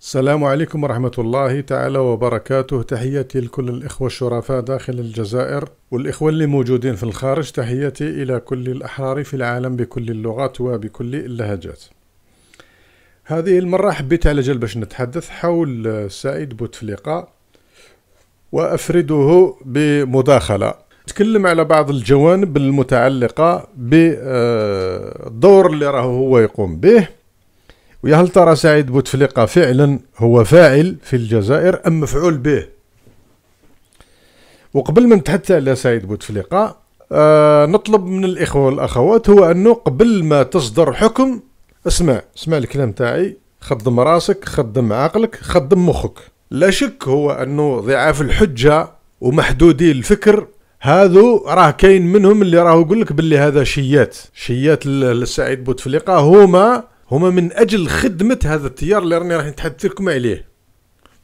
السلام عليكم ورحمة الله تعالى وبركاته تحياتي لكل الإخوة الشرفاء داخل الجزائر والإخوة اللي موجودين في الخارج تحياتي إلى كل الأحرار في العالم بكل اللغات وبكل اللهجات هذه المرة حبيت على جل باش نتحدث حول سعيد بوتفليقة وأفرده بمداخلة تكلم على بعض الجوانب المتعلقة بالدور اللي راه هو يقوم به ويا هل ترى سعيد بوتفليقة فعلا هو فاعل في الجزائر أم مفعول به وقبل ما نتحدث على سعيد بوتفليقة آه نطلب من الإخوة والأخوات هو أنه قبل ما تصدر حكم اسمع اسمع الكلام تاعي خدم راسك خدم عقلك خدم مخك لا شك هو أنه ضعاف الحجة ومحدودي الفكر هذو راه كاين منهم اللي راهو يقول لك باللي هذا شيات شيات السعيد بوتفليقه هما هما من اجل خدمه هذا التيار اللي راني راح نتحدث لكم عليه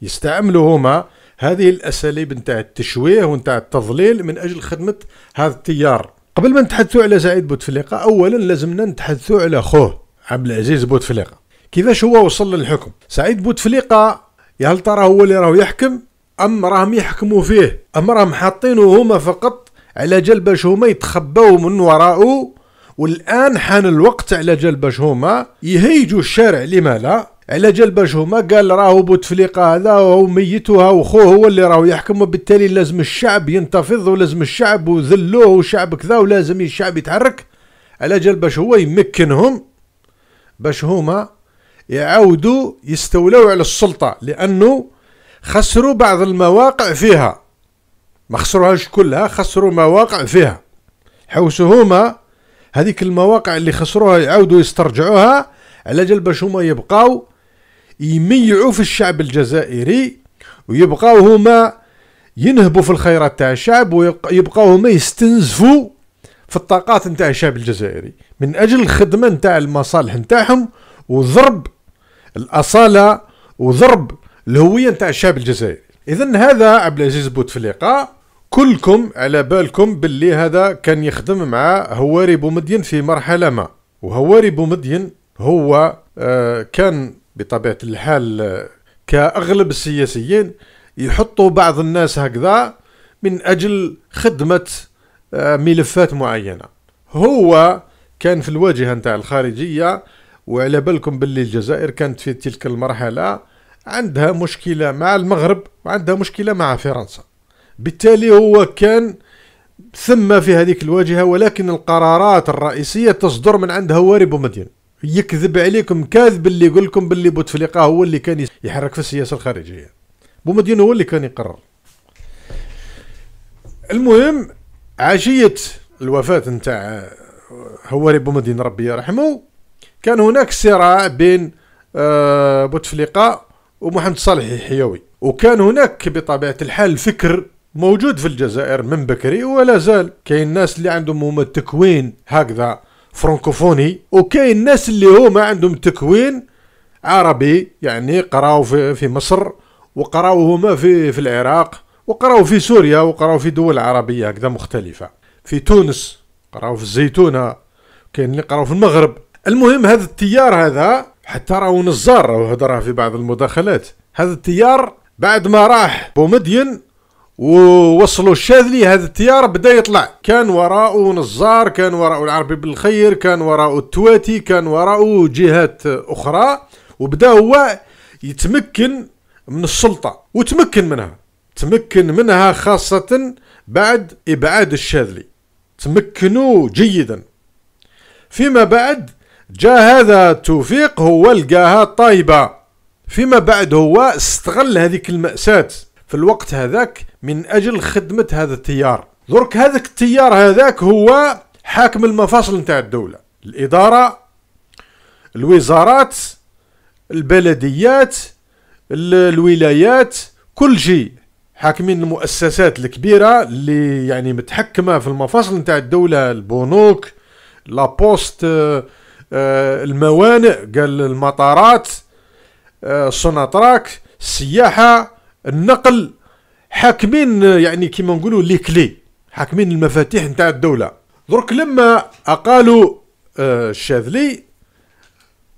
يستعملوا هما هذه الاساليب نتاع التشويه ونتاع التضليل من اجل خدمه هذا التيار قبل ما نتحدثوا على سعيد بوتفليقه اولا لازمنا نتحدثوا على خوه عبد العزيز بوتفليقه كيفاش هو وصل للحكم سعيد بوتفليقه يا هل ترى هو اللي راهو يحكم ام راهم يحكموا فيه ام راهم حاطينه هما فقط على جال باش هما يتخباو من وراءه والان حان الوقت على جال باش هما يهيجوا الشارع لما لا على جال باش هما قال راهو بوتفليقه هذا وهو ميتها وخوه هو اللي راهو يحكم وبالتالي لازم الشعب ينتفض ولازم الشعب وذلوه وشعب كذا ولازم الشعب يتحرك على جال باش هو يمكنهم باش هما يعاودوا يستولوا على السلطه لانه خسروا بعض المواقع فيها ما خسروهاش كلها خسروا مواقع فيها حوسوا هما هذيك المواقع اللي خسروها يعاودوا يسترجعوها على جال باش هما يبقاو يميعوا في الشعب الجزائري ويبقاو هما ينهبوا في الخيرات تاع الشعب ويبقاو هما يستنزفوا في الطاقات نتاع الشعب الجزائري من اجل الخدمه نتاع المصالح نتاعهم وضرب الاصاله وضرب الهويه نتاع الشعب الجزائري اذا هذا عبد العزيز بوتفليقه كلكم على بالكم باللي هذا كان يخدم مع هواري بومدين في مرحلة ما وهواري بومدين هو آه، كان بطبيعة الحال آه، كأغلب السياسيين يحطوا بعض الناس هكذا من أجل خدمة آه، ملفات معينة هو كان في الواجهة نتاع الخارجية وعلى بالكم باللي الجزائر كانت في تلك المرحلة عندها مشكلة مع المغرب وعندها مشكلة مع فرنسا بالتالي هو كان ثم في هذيك الواجهة ولكن القرارات الرئيسية تصدر من عند هواري بومدين يكذب عليكم كاذب اللي يقول لكم باللي بوتفليقة هو اللي كان يحرك في السياسة الخارجية بومدين هو اللي كان يقرر المهم عشية الوفاة نتاع هواري بومدين ربي يرحمه كان هناك صراع بين بوتفليقة آه، ومحمد صالح الحيوي وكان هناك بطبيعة الحال فكر موجود في الجزائر من بكري ولا زال كاين الناس اللي عندهم هما التكوين هكذا فرنكوفوني وكاين الناس اللي هما عندهم تكوين عربي يعني قراو في, في مصر وقراو هما في في العراق وقراو في سوريا وقراو في دول عربية هكذا مختلفة في تونس قراو في الزيتونة كاين اللي قراو في المغرب المهم هذا التيار هذا حتى راهو نزار راهو في بعض المداخلات هذا التيار بعد ما راح بومدين ووصلوا الشاذلي هذا التيار بدا يطلع كان وراءه نزار كان وراءه العربي بالخير كان وراءه التواتي كان وراءه جهات أخرى وبدا هو يتمكن من السلطة وتمكن منها تمكن منها خاصة بعد إبعاد الشاذلي تمكنوا جيدا فيما بعد جاء هذا توفيق هو لقاها طايبة فيما بعد هو استغل هذه المأساة في الوقت هذاك من أجل خدمة هذا التيار درك هذاك التيار هذاك هو حاكم المفاصل نتاع الدولة الإدارة الوزارات البلديات الولايات كل شيء حاكمين المؤسسات الكبيرة اللي يعني متحكمة في المفاصل نتاع الدولة البنوك لابوست آه، آه، الموانئ قال المطارات السوناتراك آه، السياحة النقل حاكمين يعني كيما نقولوا لي كلي حاكمين المفاتيح نتاع الدولة درك لما أقالوا آه، الشاذلي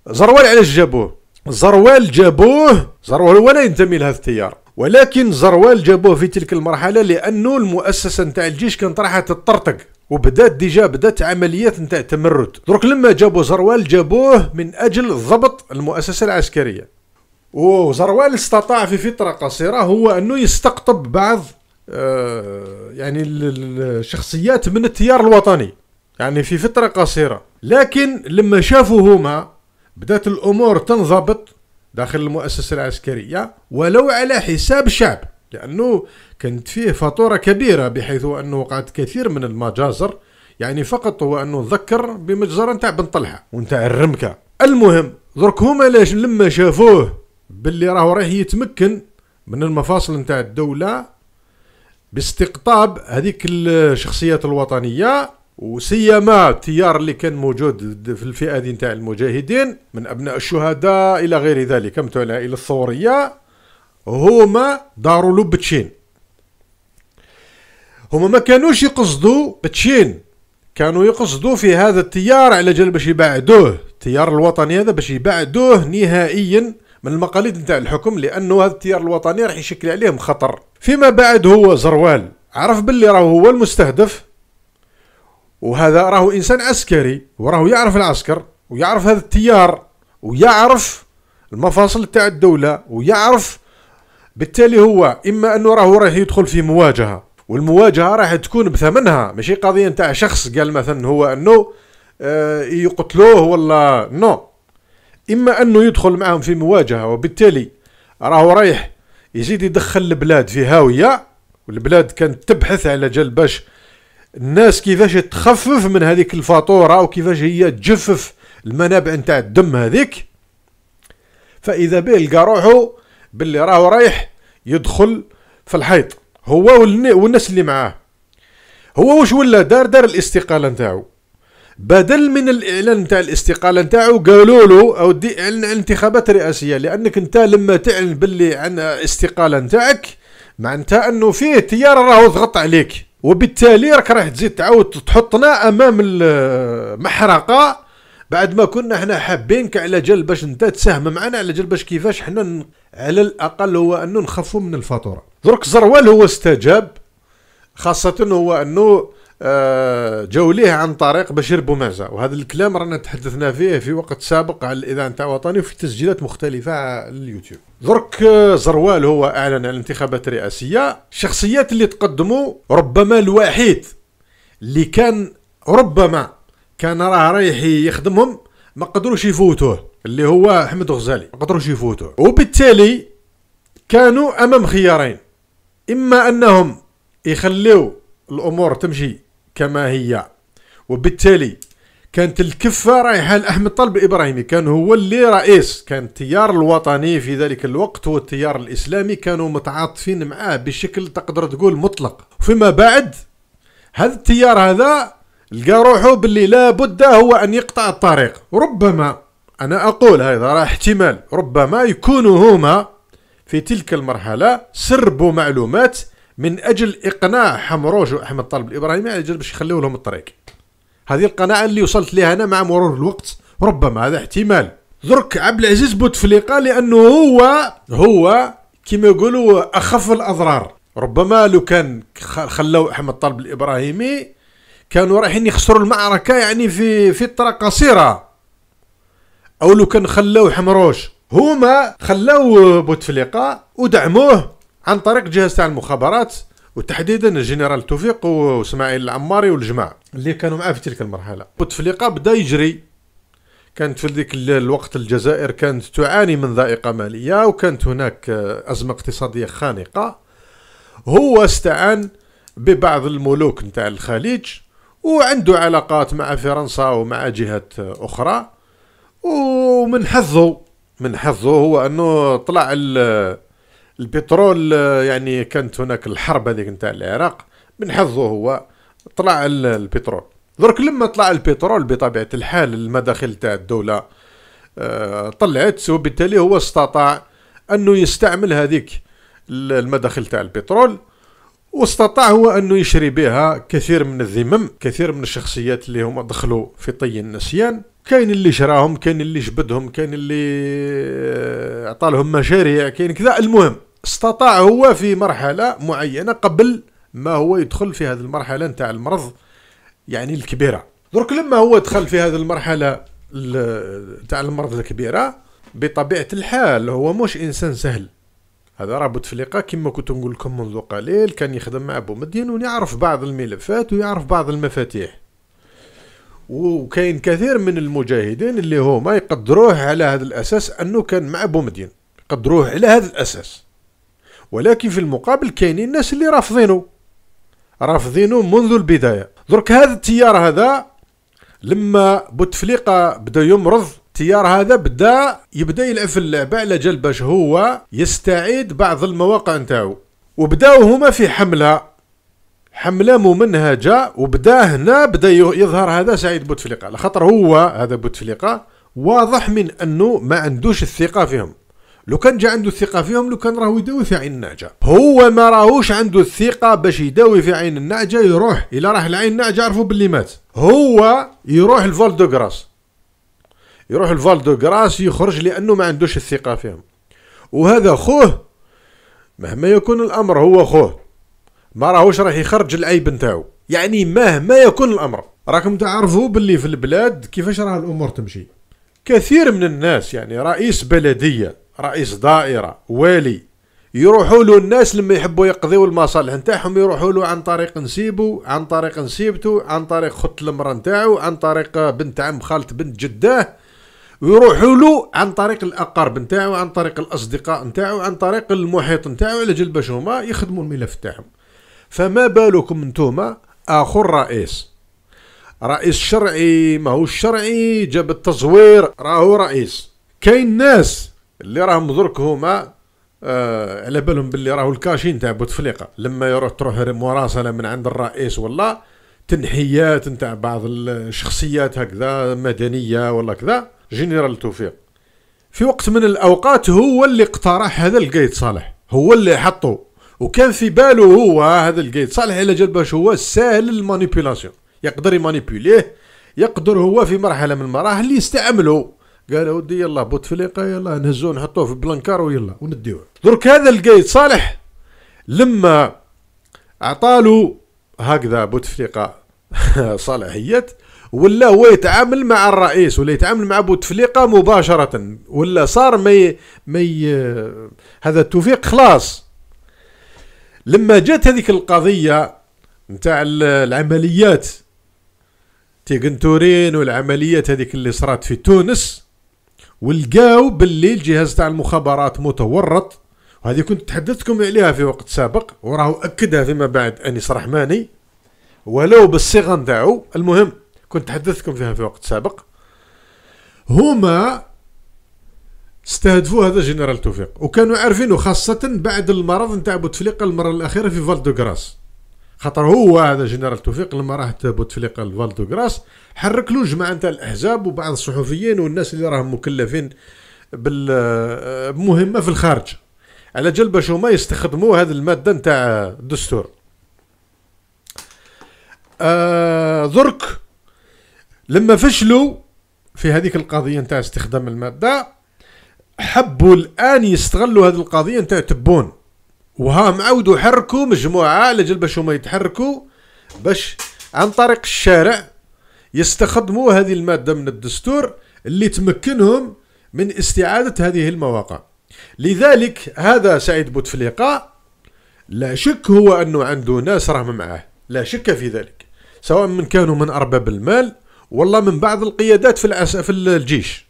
زروال علاش جابوه زروال جابوه زروال ولا ينتمي لهذا التيار ولكن زروال جابوه في تلك المرحلة لأنه المؤسسة نتاع الجيش كانت راح تطرطق وبدات ديجا بدات عمليات نتاع تمرد درك لما جابوا زروال جابوه من اجل ضبط المؤسسه العسكريه وزروال استطاع في فترة قصيرة هو أنه يستقطب بعض آه، يعني الشخصيات من التيار الوطني يعني في فترة قصيرة لكن لما شافوا هما بدأت الأمور تنضبط داخل المؤسسة العسكرية ولو على حساب الشعب لأنه كانت فيه فاتورة كبيرة بحيث أنه وقعت كثير من المجازر يعني فقط هو أنه ذكر بمجزرة نتاع بن طلحة ونتاع الرمكة المهم درك هما لما شافوه باللي راهو راه يتمكن من المفاصل نتاع الدولة باستقطاب هذيك الشخصيات الوطنية وسيما التيار اللي كان موجود في الفئة دي نتاع المجاهدين من أبناء الشهداء إلى غير ذلك متاع العائلة الثورية هما داروا له بتشين هما ما كانوش يقصدوا بتشين كانوا يقصدوا في هذا التيار على جال باش يبعدوه التيار الوطني هذا باش يبعدوه نهائيا من المقاليد نتاع الحكم لانه هذا التيار الوطني راح يشكل عليهم خطر فيما بعد هو زروال عرف باللي راهو هو المستهدف وهذا راهو انسان عسكري وراهو يعرف العسكر ويعرف هذا التيار ويعرف المفاصل تاع الدولة ويعرف بالتالي هو اما انه راهو راح يدخل في مواجهة والمواجهة راح تكون بثمنها ماشي قضية نتاع شخص قال مثلا هو انه آه، يقتلوه ولا نو اما انه يدخل معاهم في مواجهه وبالتالي راهو رايح يزيد يدخل البلاد في هاويه والبلاد كانت تبحث على جلب باش الناس كيفاش تخفف من هذيك الفاتوره وكيفاش هي تجفف المنابع نتاع الدم هذيك فاذا به لقى روحو باللي راهو رايح يدخل في الحيط هو والناس اللي معاه هو واش ولا دار دار الاستقاله نتاعو بدل من الاعلان نتاع الاستقاله نتاعو قالوا له اودي اعلن عن انتخابات رئاسيه لانك انت لما تعلن باللي عن استقاله نتاعك معناتها انه فيه تيار راهو ضغط عليك وبالتالي راك راح تزيد تعاود تحطنا امام المحرقه بعد ما كنا احنا حابينك على جال باش انت تساهم معنا على جال باش كيفاش احنا على الاقل هو انه نخفوا من الفاتوره درك زروال هو استجاب خاصه هو انه آه، جاو ليه عن طريق بشير بومازه وهذا الكلام رانا تحدثنا فيه في وقت سابق على الاذاعه نتاع وطني وفي تسجيلات مختلفه على اليوتيوب درك آه، زروال هو اعلن عن الانتخابات الرئاسيه الشخصيات اللي تقدموا ربما الوحيد اللي كان ربما كان راه رايح يخدمهم ما قدروش يفوتوه اللي هو احمد غزالي ما قدروش يفوتوه وبالتالي كانوا امام خيارين اما انهم يخليو الامور تمشي كما هي وبالتالي كانت الكفة رايحة لأحمد طلب إبراهيمي كان هو اللي رئيس كان التيار الوطني في ذلك الوقت هو التيار الإسلامي كانوا متعاطفين معاه بشكل تقدر تقول مطلق فيما بعد هذا التيار هذا لقى روحه باللي لابد هو أن يقطع الطريق ربما أنا أقول هذا راه احتمال ربما يكونوا هما في تلك المرحلة سربوا معلومات من اجل اقناع حمروج واحمد طالب الابراهيمي على جال باش يخليو لهم الطريق هذه القناعه اللي وصلت لها انا مع مرور الوقت ربما هذا احتمال درك عبد العزيز بوتفليقه لانه هو هو كما يقولوا اخف الاضرار ربما لو كان خلاو احمد طالب الابراهيمي كانوا رايحين يخسروا المعركه يعني في فتره قصيره او لو كان خلاوه حمروش هما خلاو بوتفليقه ودعموه عن طريق جهاز تاع المخابرات وتحديدا الجنرال توفيق واسماعيل العماري والجماعه اللي كانوا معاه في تلك المرحله بوتفليقه بدا يجري كانت في ذيك الوقت الجزائر كانت تعاني من ضائقه ماليه وكانت هناك ازمه اقتصاديه خانقه هو استعان ببعض الملوك نتاع الخليج وعنده علاقات مع فرنسا ومع جهات اخرى ومن حظه من حظه هو انه طلع البترول آه، يعني كانت هناك الحرب هذيك نتاع العراق من حظه هو طلع البترول درك لما طلع البترول بطبيعه الحال المداخل تاع الدوله آه، طلعت وبالتالي هو استطاع انه يستعمل هذيك المداخل تاع البترول واستطاع هو انه يشري بها كثير من الذمم كثير من الشخصيات اللي هما دخلوا في طي النسيان كاين اللي شراهم كاين اللي جبدهم كاين اللي آه، عطالهم مشاريع كاين كذا المهم استطاع هو في مرحلة معينة قبل ما هو يدخل في هذه المرحلة نتاع المرض يعني الكبيرة درك لما هو دخل في هذه المرحلة نتاع المرض الكبيرة بطبيعة الحال هو مش إنسان سهل هذا راه بوتفليقة كما كنت نقول لكم منذ قليل كان يخدم مع بومدين ويعرف بعض الملفات ويعرف بعض المفاتيح وكاين كثير من المجاهدين اللي هما يقدروه على هذا الاساس انه كان مع بومدين يقدروه على هذا الاساس ولكن في المقابل كاينين الناس اللي رافضينه رافضينه منذ البدايه درك هذا التيار هذا لما بوتفليقه بدا يمرض التيار هذا بدا يبدا يلعب في اللعبه على جال باش هو يستعيد بعض المواقع نتاعو وبداو هما في حمله حمله ممنهجه وبدا هنا بدا يظهر هذا سعيد بوتفليقه على خاطر هو هذا بوتفليقه واضح من انه ما عندوش الثقه فيهم لو كان جا عنده الثقه فيهم لو كان راهو يداوي في عين النعجه هو ما راهوش عنده الثقه باش يداوي في عين النعجه يروح الا راح لعين النعجه عرفوا باللي مات هو يروح لفول دو يروح لفول دو يخرج لانه ما عندوش الثقه فيهم وهذا خوه مهما يكون الامر هو خوه ما راهوش راح يخرج العيب نتاعو يعني مهما يكون الامر راكم تعرفوا باللي في البلاد كيفاش راه الامور تمشي كثير من الناس يعني رئيس بلديه رئيس دائره والي يروحوا له الناس لما يحبوا يقضيو المصالح نتاعهم يروحوا له عن طريق نسيبو عن طريق نسيبتو عن طريق خت المرا نتاعو عن طريق بنت عم خالة بنت جداه ويروحوا له عن طريق الاقارب نتاعو عن طريق الاصدقاء نتاعو عن طريق المحيط نتاعو على جل باش هما يخدموا الملف نتاعهم فما بالكم نتوما اخر رئيس رئيس شرعي ماهوش شرعي جاب التزوير راهو رئيس كاين ناس اللي راهم درك هما آه على بالهم باللي راهو الكاشي نتاع بوتفليقه لما يروح تروح مراسله من عند الرئيس ولا تنحيات نتاع بعض الشخصيات هكذا مدنيه ولا كذا جنرال توفيق في وقت من الاوقات هو اللي اقترح هذا القيد صالح هو اللي حطه وكان في باله هو هذا القيد صالح على جال باش هو سهل المانيبيلاسيون يقدر يمانيبيليه يقدر هو في مرحله من المراحل يستعمله قال ودي يلا بوتفليقه يلا نهزوه نحطوه في بلانكار ويلا ونديوه درك هذا القايد صالح لما اعطالو هكذا بوتفليقه صلاحيات ولا هو يتعامل مع الرئيس ولا يتعامل مع بوتفليقه مباشره ولا صار مي مي هذا التوفيق خلاص لما جات هذيك القضيه نتاع العمليات تيغنتورين والعمليات هذيك اللي صارت في تونس ولقاو باللي الجهاز تاع المخابرات متورط وهذه كنت تحدثتكم عليها في وقت سابق وراه اكدها فيما بعد انيس رحماني ولو بالصيغه نتاعو المهم كنت تحدثتكم فيها في وقت سابق هما استهدفوا هذا جنرال توفيق وكانوا عارفينه خاصة بعد المرض نتاع بوتفليقة المرة الأخيرة في فالدوغراس خاطر هو هذا جنرال توفيق لما راه بوتفليقه لفالدو كراس حرك له جماعه نتاع الاحزاب وبعض الصحفيين والناس اللي راهم مكلفين بالمهمه في الخارج على جال باش هما يستخدموا هذه الماده نتاع الدستور آه ذرك لما فشلوا في هذيك القضيه نتاع استخدام الماده حبوا الان يستغلوا هذه القضيه نتاع تبون وها عاودوا حركوا مجموعه على باش هما يتحركوا باش عن طريق الشارع يستخدموا هذه الماده من الدستور اللي تمكنهم من استعاده هذه المواقع لذلك هذا سعيد بوتفليقه لا شك هو انه عنده ناس راهم معاه لا شك في ذلك سواء من كانوا من ارباب المال والله من بعض القيادات في في الجيش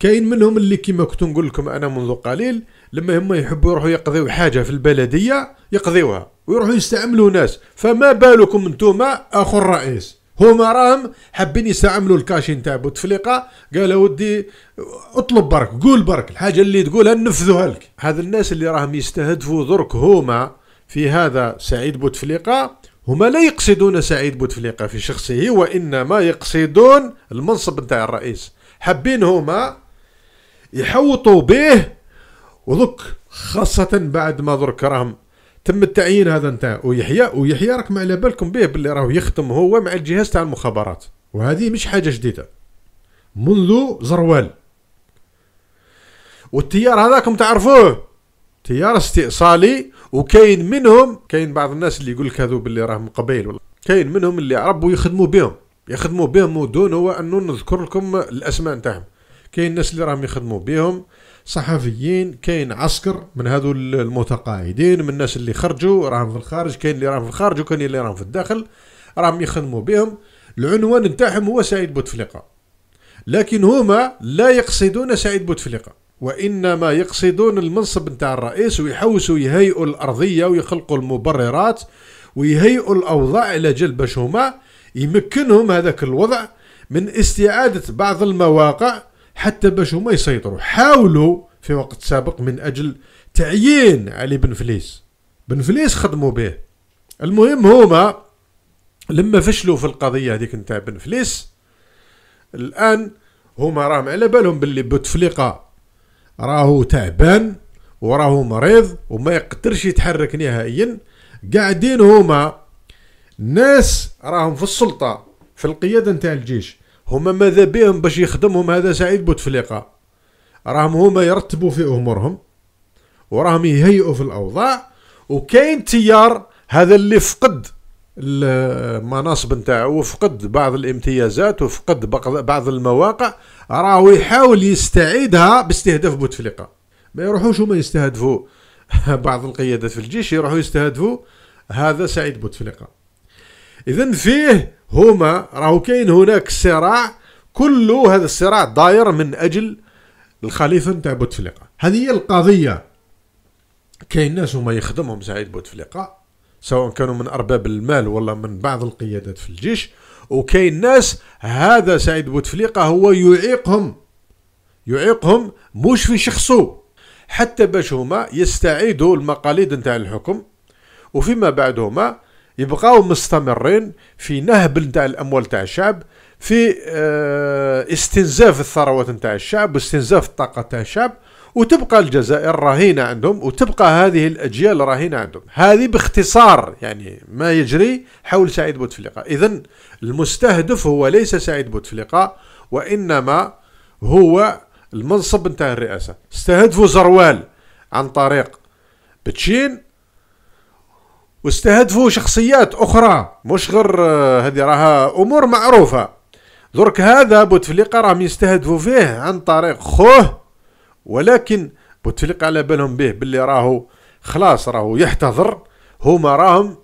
كاين منهم اللي كما كنت نقول لكم انا منذ قليل لما هما يحبوا يروحوا يقضيوا حاجه في البلديه يقضيوها ويروحوا يستعملوا ناس فما بالكم انتم اخو الرئيس هما راهم حابين يستعملوا الكاشي نتاع بوتفليقه قال ودي اطلب برك قول برك الحاجه اللي تقولها ننفذوها لك هذا الناس اللي راهم يستهدفوا درك هما في هذا سعيد بوتفليقه هما لا يقصدون سعيد بوتفليقه في شخصه وانما يقصدون المنصب نتاع الرئيس حابين هما يحوطوا به ودوك خاصة بعد ما درك راهم تم التعيين هذا نتاع ويحيى ويحيى راكم على بالكم به باللي راهو يخدم هو مع الجهاز تاع المخابرات وهذه مش حاجة جديدة منذ زروال والتيار هذاكم تعرفوه تيار استئصالي وكاين منهم كاين بعض الناس اللي يقول لك هذو باللي راهم قبيل والله كاين منهم اللي عربوا يخدموا بهم يخدموا بهم دون هو انه نذكر لكم الاسماء نتاعهم كاين الناس اللي راهم يخدموا بهم صحفيين كاين عسكر من هذو المتقاعدين من الناس اللي خرجوا راهم في الخارج كاين اللي راهم في الخارج وكاين اللي راهم في الداخل راهم يخدموا بهم العنوان نتاعهم هو سعيد بوتفليقه لكن هما لا يقصدون سعيد بوتفليقه وانما يقصدون المنصب نتاع الرئيس ويحوسوا يهيئوا الارضيه ويخلقوا المبررات ويهيئوا الاوضاع على جال باش هما يمكنهم هذاك الوضع من استعاده بعض المواقع حتى باش هما يسيطروا حاولوا في وقت سابق من أجل تعيين علي بن فليس بن فليس خدموا به المهم هما لما فشلوا في القضية هذيك نتاع بن فليس الآن هما راهم على بالهم باللي بوتفليقة راهو تعبان وراهو مريض وما يقدرش يتحرك نهائيا قاعدين هما ناس راهم في السلطة في القيادة نتاع الجيش هما ماذا بهم باش يخدمهم هذا سعيد بوتفليقة راهم هما يرتبوا في امورهم وراهم يهيئوا في الاوضاع وكاين تيار هذا اللي فقد المناصب نتاعو وفقد بعض الامتيازات وفقد بعض المواقع راهو يحاول يستعيدها باستهداف بوتفليقه ما يروحوش هما يستهدفوا بعض القيادات في الجيش يروحوا يستهدفوا هذا سعيد بوتفليقه اذا فيه هما راهو كاين هناك صراع كل هذا الصراع داير من اجل الخليفه نتاع بوتفليقه هذه هي القضيه كاين ناس هما يخدمهم سعيد بوتفليقه سواء كانوا من ارباب المال ولا من بعض القيادات في الجيش وكاين ناس هذا سعيد بوتفليقه هو يعيقهم يعيقهم مش في شخصه حتى باش هما يستعيدوا المقاليد نتاع الحكم وفيما بعد هما يبقاو مستمرين في نهب نتاع الاموال تاع الشعب في آه، استنزاف الثروات نتاع الشعب واستنزاف الطاقه تاع الشعب وتبقى الجزائر رهينه عندهم وتبقى هذه الاجيال رهينه عندهم هذه باختصار يعني ما يجري حول سعيد بوتفليقه اذا المستهدف هو ليس سعيد بوتفليقه وانما هو المنصب نتاع الرئاسه استهدفوا زروال عن طريق بتشين واستهدفوا شخصيات أخرى مش غير آه، هذه راها أمور معروفة درك هذا بوتفليقة راهم يستهدفوا فيه عن طريق خوه ولكن بوتفليقة على بالهم به باللي راهو خلاص راهو يحتضر هما راهم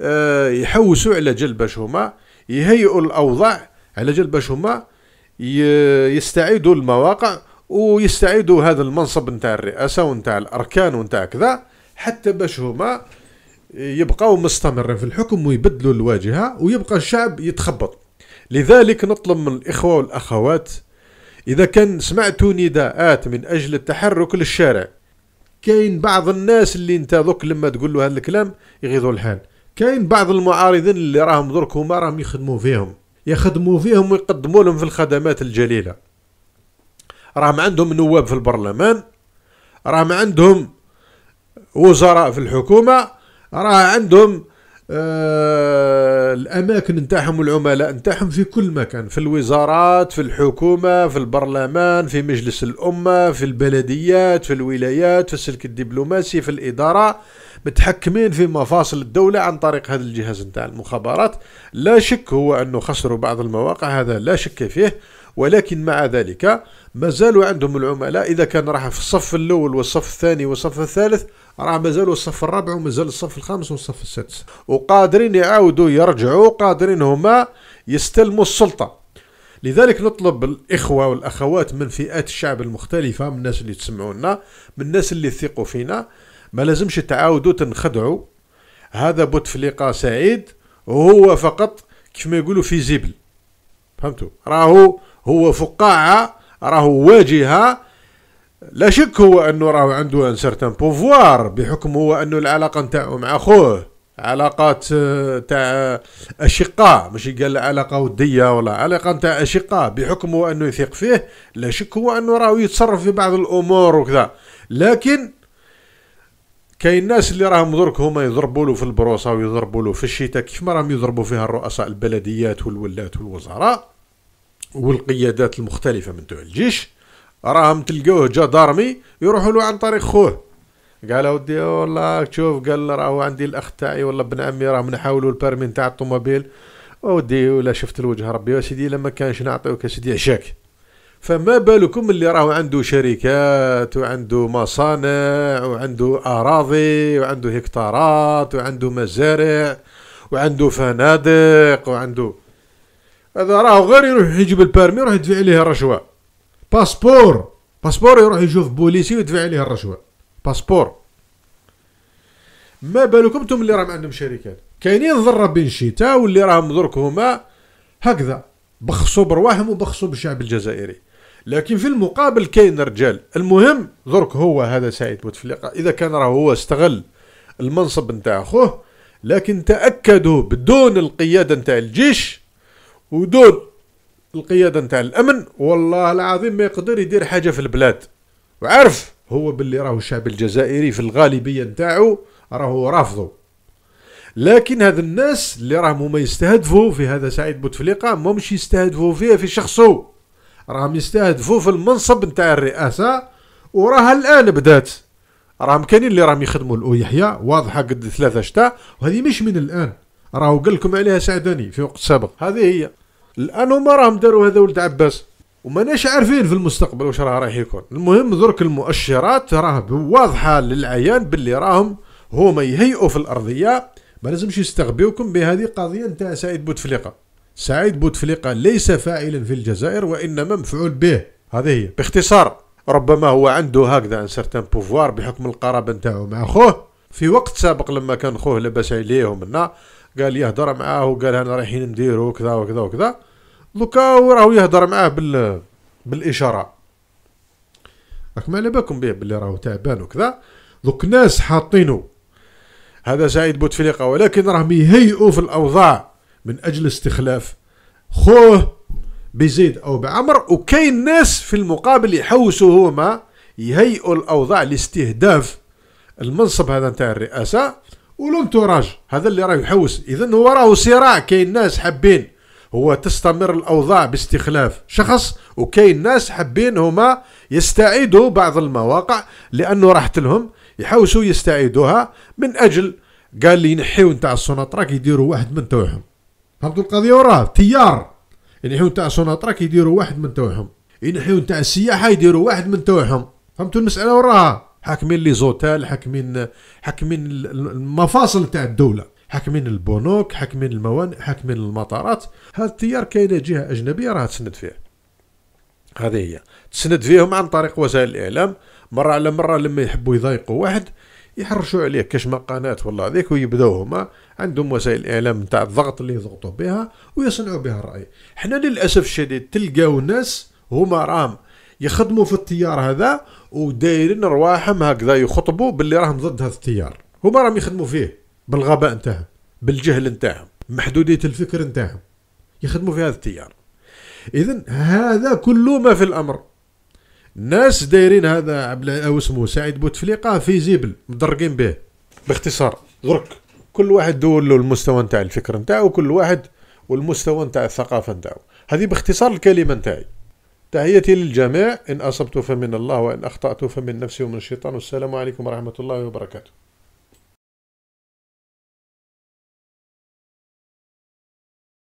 آه، يحوسوا على جلب باش هما يهيئوا الأوضاع على جلب باش هما يستعيدوا المواقع ويستعيدوا هذا المنصب نتاع الرئاسة ونتاع الأركان ونتاع كذا حتى باش هما يبقاو مستمرين في الحكم ويبدلوا الواجهة ويبقى الشعب يتخبط لذلك نطلب من الإخوة والأخوات إذا كان سمعتوا نداءات من أجل التحرك للشارع كاين بعض الناس اللي انت ذوك لما تقول له هذا الكلام يغيظوا الحال كاين بعض المعارضين اللي راهم درك هما راهم يخدموا فيهم يخدموا فيهم ويقدموا لهم في الخدمات الجليلة راهم عندهم نواب في البرلمان راهم عندهم وزراء في الحكومة راه عندهم آه الاماكن نتاعهم والعملاء نتاعهم في كل مكان في الوزارات في الحكومه في البرلمان في مجلس الامه في البلديات في الولايات في السلك الدبلوماسي في الاداره متحكمين في مفاصل الدوله عن طريق هذا الجهاز نتاع المخابرات لا شك هو انه خسروا بعض المواقع هذا لا شك فيه ولكن مع ذلك ما زالوا عندهم العملاء اذا كان راح في الصف الاول والصف الثاني والصف الثالث راه مازالوا الصف الرابع ومازال الصف الخامس والصف السادس وقادرين يعاودوا يرجعوا قادرين هما يستلموا السلطه لذلك نطلب الإخوة والأخوات من فئات الشعب المختلفة من الناس اللي تسمعونا من الناس اللي يثقوا فينا ما لازمش تعاودوا تنخدعوا هذا بوتفليقة سعيد وهو فقط كيف ما يقولوا فيزيبل فهمتوا راهو هو فقاعة راهو واجهة لا شك هو انه راه عنده ان سيرتان بوفوار بحكم هو انه العلاقه نتاعو مع خوه علاقات آه، تاع آه، اشقاء ماشي قال علاقه وديه ولا علاقه تاع اشقاء بحكم هو انه يثق فيه لا شك هو انه راه يتصرف في بعض الامور وكذا لكن كاين الناس اللي راهم درك هما يضربوا له في البروصه ويضربوا له في الشتاء كيف ما راهم يضربوا فيها الرؤساء البلديات والولات والوزراء والقيادات المختلفه من تاع الجيش راهم تلقوه جا دارمي يروحوا له عن طريق خوه قال اودي والله تشوف قال راهو عندي الاخ تاعي ولا ابن عمي راهم نحاولوا البرمي نتاع الطوموبيل ودي ولا شفت الوجه ربي سيدي لما كانش نعطيوك اسيدي عشاك فما بالكم اللي راهو عنده شركات وعنده مصانع وعنده اراضي وعنده هكتارات وعنده مزارع وعنده فنادق وعنده هذا راهو غير يروح يجيب البارمي يروح يدفع عليه الرشوه باسبور باسبور يروح يشوف بوليسي ويدفع عليه الرشوه باسبور ما بالكم انتم اللي راهم عندهم شركات كاينين ضرب بين الشتاء واللي راهم درك هما هكذا بخصوا برواحهم وبخصوا بالشعب الجزائري لكن في المقابل كاين رجال المهم درك هو هذا سعيد بوتفليقه اذا كان راه هو استغل المنصب نتاع خوه لكن تاكدوا بدون القياده نتاع الجيش ودون القياده نتاع الامن والله العظيم ما يقدر يدير حاجه في البلاد وعارف هو باللي راهو الشعب الجزائري في الغالبيه نتاعو راهو رافضه لكن هذا الناس اللي راهم هما يستهدفوا في هذا سعيد بوتفليقه ماهمش يستهدفوا فيه في شخصه راهم يستهدفوا في المنصب نتاع الرئاسه وراها الان بدات راهم كاينين اللي راهم يخدموا الاو يحيى واضحه قد ثلاثه شتاء وهذه مش من الان راهو قال لكم عليها سعداني في وقت سابق هذه هي لانهم ما راهم داروا هذا ولد عباس وماناش عارفين في المستقبل واش راه رايح يكون المهم درك المؤشرات راه واضحه للعيان باللي راهم هما يهيئوا في الارضيه ما لازمش يستغبيوكم بهذه قضيه نتاع سعيد بوتفليقه سعيد بوتفليقه ليس فاعلا في الجزائر وانما مفعول به هذه هي باختصار ربما هو عنده هكذا ان سيرتان بوفوار بحكم القرابه نتاعو مع خوه في وقت سابق لما كان خوه لبس عليه ومنا قال يهضر معاه وقال انا رايحين نديرو كذا وكذا وكذا دوكا راهو يهضر معاه بال بالاشاره راك على بالكم به بلي راهو تعبان وكذا دوك الناس حاطينو هذا سعيد بوتفليقه ولكن راهم يهيئوا في الاوضاع من اجل استخلاف خوه بزيد او بعمر وكاين ناس في المقابل يحوسوا هما يهيئوا الاوضاع لاستهداف المنصب هذا نتاع الرئاسه ولونتوراج هذا اللي راه يحوس اذا هو راه صراع كاين ناس حابين هو تستمر الاوضاع باستخلاف شخص وكاين ناس حابين هما يستعيدوا بعض المواقع لانه راحت لهم يحوسوا يستعيدوها من اجل قال لي ينحيو نتاع السوناطراك يديروا واحد من توعهم فهمتوا القضيه وراه تيار ينحيو نتاع السوناطراك يديروا واحد من توعهم ينحيو نتاع السياحه يديروا واحد من توعهم فهمتوا المساله وراها حاكمين لي زوتال حاكمين حاكمين المفاصل تاع الدوله حاكمين البنوك حاكمين الموانئ حاكمين المطارات هذا التيار كاينه جهه اجنبيه راه تسند فيه هذه هي تسند فيهم عن طريق وسائل الاعلام مره على مره لما يحبوا يضايقوا واحد يحرشوا عليه كشما قناه والله هذيك ويبداو هما عندهم وسائل الاعلام تاع الضغط اللي يضغطوا بها ويصنعوا بها الراي حنا للاسف الشديد تلقاو ناس هما راهم يخدموا في التيار هذا ودايرين رواحهم هكذا يخطبوا باللي راهم ضد هذا التيار هما راهم يخدموا فيه بالغباء نتاعهم بالجهل نتاعهم محدوديه الفكر نتاعهم يخدموا في هذا التيار اذا هذا كله ما في الامر ناس دايرين هذا او اسمه سعيد بوتفليقه فيزيبل مدرقين به باختصار درك كل واحد دول له المستوى نتاع الفكر نتاعو كل واحد والمستوى نتاع الثقافه نتاعو هذه باختصار الكلمه نتاعي تحياتي للجميع إن أصبت فمن الله وإن أخطأت فمن نفسي ومن الشيطان والسلام عليكم ورحمة الله وبركاته